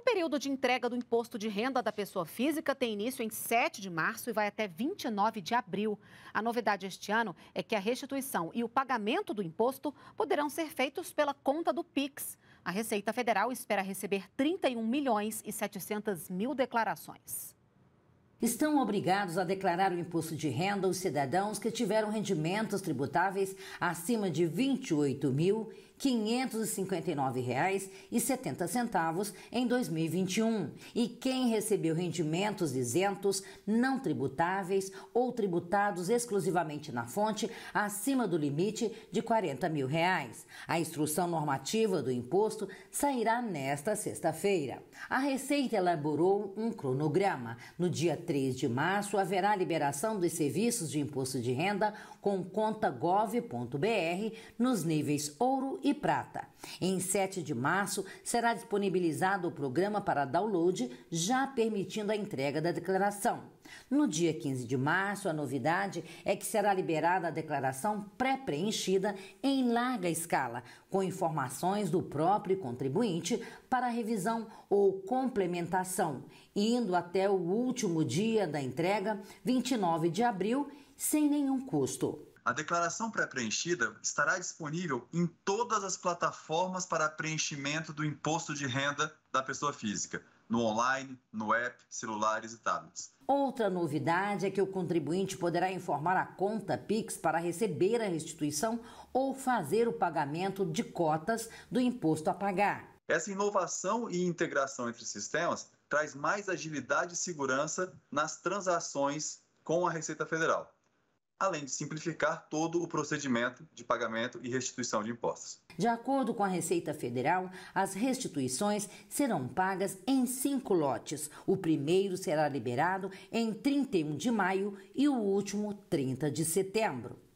O período de entrega do imposto de renda da pessoa física tem início em 7 de março e vai até 29 de abril. A novidade este ano é que a restituição e o pagamento do imposto poderão ser feitos pela conta do Pix. A Receita Federal espera receber 31 milhões e 700 mil declarações. Estão obrigados a declarar o imposto de renda os cidadãos que tiveram rendimentos tributáveis acima de 28 mil 559,70 em 2021. E quem recebeu rendimentos isentos, não tributáveis ou tributados exclusivamente na fonte, acima do limite de 40 mil reais. A instrução normativa do imposto sairá nesta sexta-feira. A Receita elaborou um cronograma. No dia 3 de março, haverá liberação dos serviços de imposto de renda com conta gov.br nos níveis ouro e e prata. Em 7 de março, será disponibilizado o programa para download, já permitindo a entrega da declaração. No dia 15 de março, a novidade é que será liberada a declaração pré-preenchida em larga escala, com informações do próprio contribuinte para revisão ou complementação, indo até o último dia da entrega, 29 de abril, sem nenhum custo. A declaração pré-preenchida estará disponível em todas as plataformas para preenchimento do imposto de renda da pessoa física, no online, no app, celulares e tablets. Outra novidade é que o contribuinte poderá informar a conta Pix para receber a restituição ou fazer o pagamento de cotas do imposto a pagar. Essa inovação e integração entre sistemas traz mais agilidade e segurança nas transações com a Receita Federal além de simplificar todo o procedimento de pagamento e restituição de impostos. De acordo com a Receita Federal, as restituições serão pagas em cinco lotes. O primeiro será liberado em 31 de maio e o último 30 de setembro.